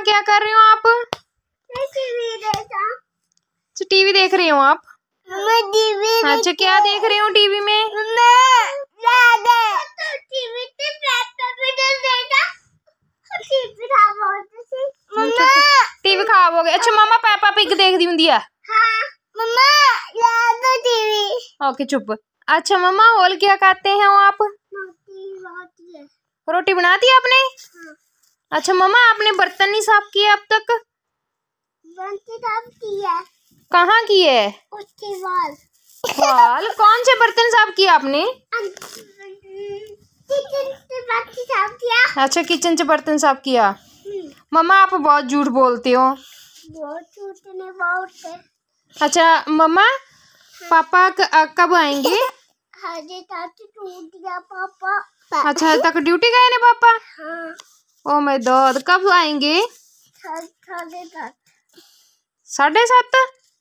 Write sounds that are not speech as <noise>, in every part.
यहाँ क्या कर रहे हो आप अच्छा टीवी देख रहे हो आप अच्छा क्या देख रहे हो टीवी में टीवी खराब हो गया अच्छा मामा पापा पिक देख दी होंगी हाँ, ओके चुप अच्छा मामा होल क्या खाते हैं आप रोटी बनाती है आपने हाँ। अच्छा मामा आपने बर्तन नहीं साफ किए अब तक कहाँ किए वाल वाल कौन से बर्तन साफ किया आपने किया अच्छा किचन से बर्तन साफ किया हम्म। मम्मा आप बहुत झूठ बोलते हो बहुत अच्छा मम्मा पापा कब आएंगे पापा अच्छा तक ड्यूटी गए ने पापा हाँ। ओ माय गॉड कब आएंगे साढ़े सात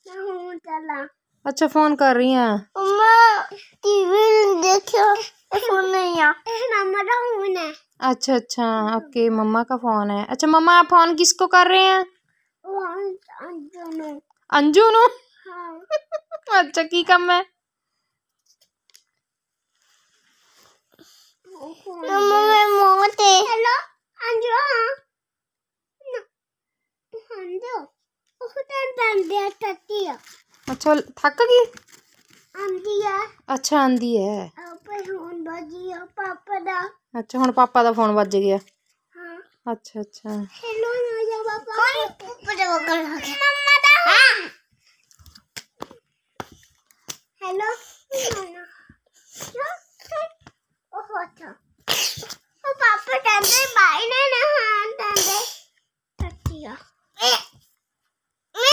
हम्म, अच्छा फोन कर रही हैं टीवी देखो फोन नहीं फोन है अच्छा अच्छा ओके मम्मा का फोन है अच्छा मम्मा आप फोन किसको कर रहे हैं अंजू नो हाँ। <laughs> अच्छा की कम है अच्छा थक गई अच्छा आंदी है अच्छा हूँ पापा का फोन बज गया अच्छा, हाँ। अच्छा अच्छा हेलो हाँ। अच्छा। ओ पापा कहते बाय ना